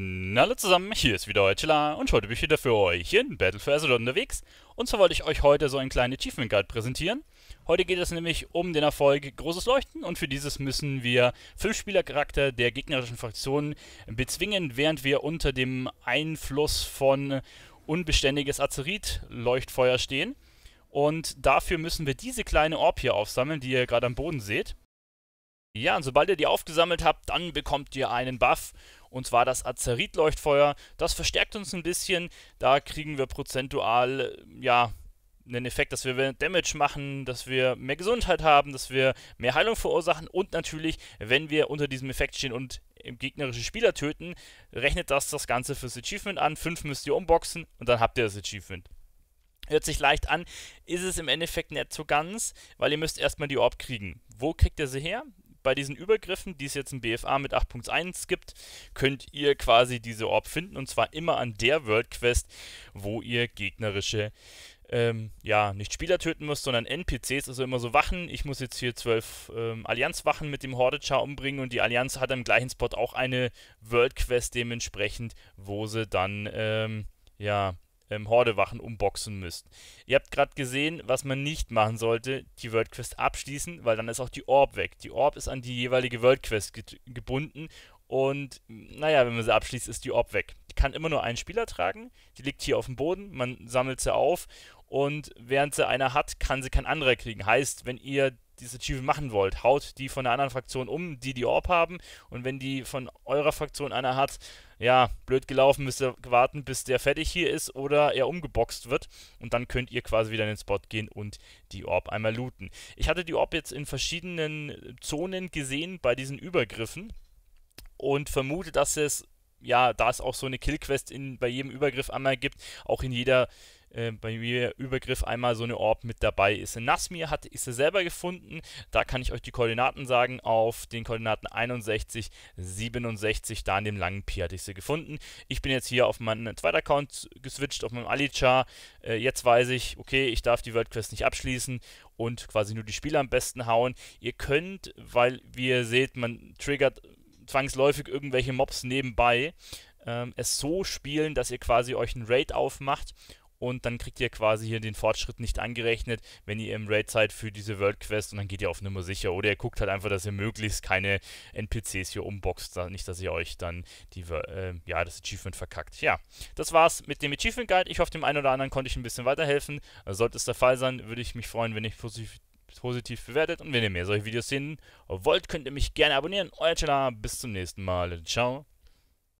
Hallo zusammen, hier ist wieder Chilla und heute bin ich wieder für euch in Battle for Azeroth unterwegs. Und zwar wollte ich euch heute so einen kleinen Achievement Guide präsentieren. Heute geht es nämlich um den Erfolg Großes Leuchten und für dieses müssen wir fünf Spielercharakter der gegnerischen Fraktionen bezwingen, während wir unter dem Einfluss von unbeständiges Azerit-Leuchtfeuer stehen. Und dafür müssen wir diese kleine Orb hier aufsammeln, die ihr gerade am Boden seht. Ja, und sobald ihr die aufgesammelt habt, dann bekommt ihr einen Buff. Und zwar das Azerit-Leuchtfeuer. Das verstärkt uns ein bisschen. Da kriegen wir prozentual, ja, einen Effekt, dass wir mehr Damage machen, dass wir mehr Gesundheit haben, dass wir mehr Heilung verursachen und natürlich, wenn wir unter diesem Effekt stehen und gegnerische Spieler töten, rechnet das das Ganze fürs Achievement an. Fünf müsst ihr unboxen und dann habt ihr das Achievement. Hört sich leicht an, ist es im Endeffekt nicht so ganz, weil ihr müsst erstmal die Orb kriegen. Wo kriegt ihr sie her? bei diesen Übergriffen, die es jetzt im BFA mit 8.1 gibt, könnt ihr quasi diese Orb finden und zwar immer an der World Quest, wo ihr gegnerische ähm, ja, nicht Spieler töten müsst, sondern NPCs, also immer so Wachen. Ich muss jetzt hier zwölf ähm, allianz mit dem Hordager umbringen und die Allianz hat am gleichen Spot auch eine World Quest dementsprechend, wo sie dann ähm, ja ähm, Hordewachen umboxen müsst. Ihr habt gerade gesehen, was man nicht machen sollte, die World Quest abschließen, weil dann ist auch die Orb weg. Die Orb ist an die jeweilige World Quest ge gebunden und naja, wenn man sie abschließt, ist die Orb weg. Die kann immer nur ein Spieler tragen, die liegt hier auf dem Boden, man sammelt sie auf und während sie einer hat, kann sie kein anderer kriegen. Heißt, wenn ihr dieses Achievement machen wollt. Haut die von der anderen Fraktion um, die die Orb haben. Und wenn die von eurer Fraktion einer hat, ja, blöd gelaufen, müsst ihr warten, bis der fertig hier ist oder er umgeboxt wird. Und dann könnt ihr quasi wieder in den Spot gehen und die Orb einmal looten. Ich hatte die Orb jetzt in verschiedenen Zonen gesehen bei diesen Übergriffen und vermute, dass es, ja, da es auch so eine Killquest in, bei jedem Übergriff einmal gibt, auch in jeder äh, bei mir Übergriff einmal so eine Orb mit dabei ist. In Nasmir hatte ich sie selber gefunden. Da kann ich euch die Koordinaten sagen. Auf den Koordinaten 61, 67, da an dem langen Pier hatte ich sie gefunden. Ich bin jetzt hier auf meinen zweiten Account geswitcht, auf meinem Ali-Char. Äh, jetzt weiß ich, okay, ich darf die World Quest nicht abschließen und quasi nur die Spieler am besten hauen. Ihr könnt, weil wie ihr seht, man triggert zwangsläufig irgendwelche Mobs nebenbei, ähm, es so spielen, dass ihr quasi euch einen Raid aufmacht und dann kriegt ihr quasi hier den Fortschritt nicht angerechnet, wenn ihr im Raid seid für diese World Quest und dann geht ihr auf Nummer sicher. Oder ihr guckt halt einfach, dass ihr möglichst keine NPCs hier umboxt, nicht, dass ihr euch dann die, äh, ja, das Achievement verkackt. Ja, das war's mit dem Achievement Guide. Ich hoffe, dem einen oder anderen konnte ich ein bisschen weiterhelfen. Also sollte es der Fall sein, würde ich mich freuen, wenn ich positiv positiv bewertet und wenn ihr mehr solche Videos sehen wollt, könnt ihr mich gerne abonnieren. Euer Chela, bis zum nächsten Mal. Ciao.